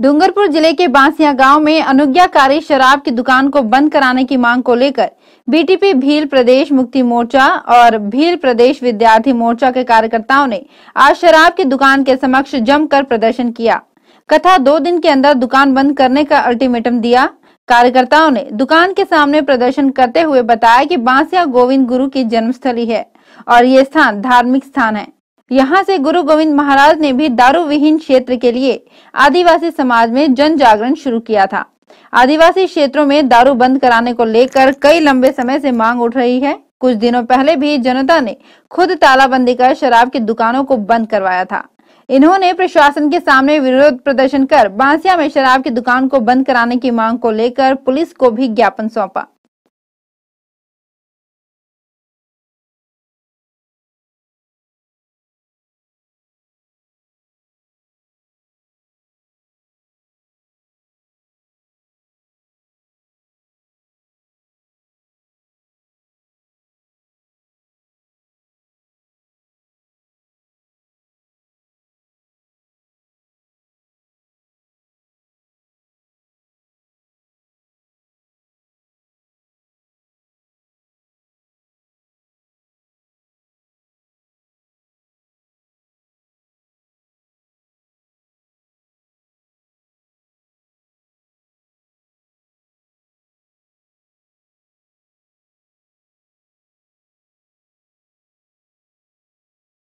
डूंगरपुर जिले के बांसिया गांव में अनुज्ञाकारी शराब की दुकान को बंद कराने की मांग को लेकर बीटीपी भील प्रदेश मुक्ति मोर्चा और भील प्रदेश विद्यार्थी मोर्चा के कार्यकर्ताओं ने आज शराब की दुकान के समक्ष जमकर प्रदर्शन किया कथा दो दिन के अंदर दुकान बंद करने का अल्टीमेटम दिया कार्यकर्ताओं ने दुकान के सामने प्रदर्शन करते हुए बताया कि बांसिया गोविंद गुरु की जन्मस्थली है और ये स्थान धार्मिक स्थान है यहाँ से गुरु गोविंद महाराज ने भी दारू विहीन क्षेत्र के लिए आदिवासी समाज में जन जागरण शुरू किया था आदिवासी क्षेत्रों में दारू बंद कराने को लेकर कई लंबे समय से मांग उठ रही है कुछ दिनों पहले भी जनता ने खुद तालाबंदी कर शराब की दुकानों को बंद करवाया था इन्होंने प्रशासन के सामने विरोध प्रदर्शन कर बांसिया में शराब की दुकान को बंद कराने की मांग को लेकर पुलिस को भी ज्ञापन सौंपा